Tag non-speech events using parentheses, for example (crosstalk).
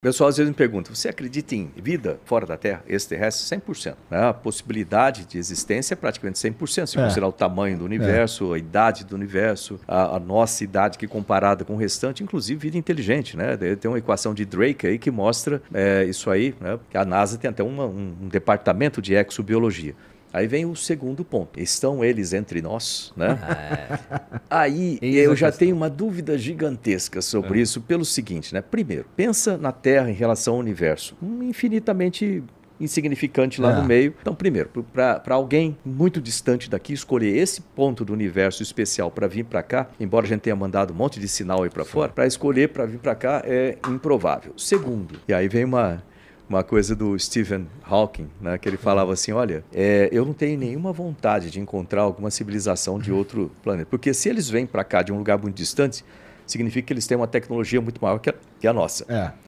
O pessoal às vezes me pergunta: você acredita em vida fora da Terra, extraterrestre? 100%. Né? A possibilidade de existência é praticamente 100%, se é. considerar o tamanho do é. universo, é. a idade do universo, a, a, nossa idade que comparada com o restante, inclusive vida inteligente. Né? Tem uma equação de Drake aí que mostra é, isso aí. Né? A NASA tem até uma, um, um departamento de exobiologia. Aí vem o segundo ponto. Estão eles entre nós, né? É. (laughs) Aí Isso é eu já tenho uma dúvida gigantesca sobre é. isso pelo seguinte, né? Primeiro, pensa na Terra em relação ao universo, infinitamente insignificante lá é. no ah. meio. Então, primeiro, para alguém muito distante daqui escolher esse ponto do universo especial para vir para cá, embora a gente tenha mandado um monte de sinal aí para fora, para escolher para vir para cá é improvável. Segundo, e aí vem uma uma coisa do Stephen Hawking, né, que ele falava assim, olha, é, eu não tenho nenhuma vontade de encontrar alguma civilização de uhum. outro planeta, porque se eles vêm para cá de um lugar muito distante, significa que eles têm uma tecnologia muito maior que a, que a nossa. É.